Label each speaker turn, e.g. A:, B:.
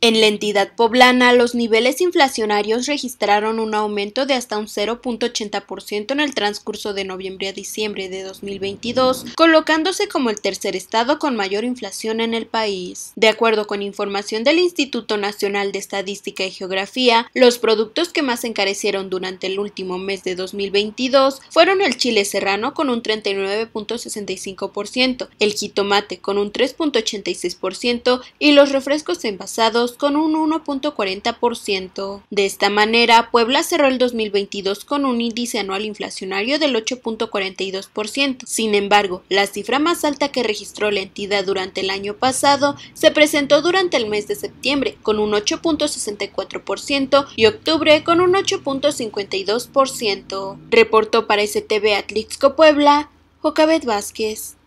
A: En la entidad poblana, los niveles inflacionarios registraron un aumento de hasta un 0.80% en el transcurso de noviembre a diciembre de 2022, colocándose como el tercer estado con mayor inflación en el país. De acuerdo con información del Instituto Nacional de Estadística y Geografía, los productos que más encarecieron durante el último mes de 2022 fueron el chile serrano con un 39.65%, el jitomate con un 3.86% y los refrescos envasados con un 1.40%. De esta manera, Puebla cerró el 2022 con un índice anual inflacionario del 8.42%. Sin embargo, la cifra más alta que registró la entidad durante el año pasado se presentó durante el mes de septiembre con un 8.64% y octubre con un 8.52%. Reportó para STV Atlixco Puebla, Jocabet Vázquez.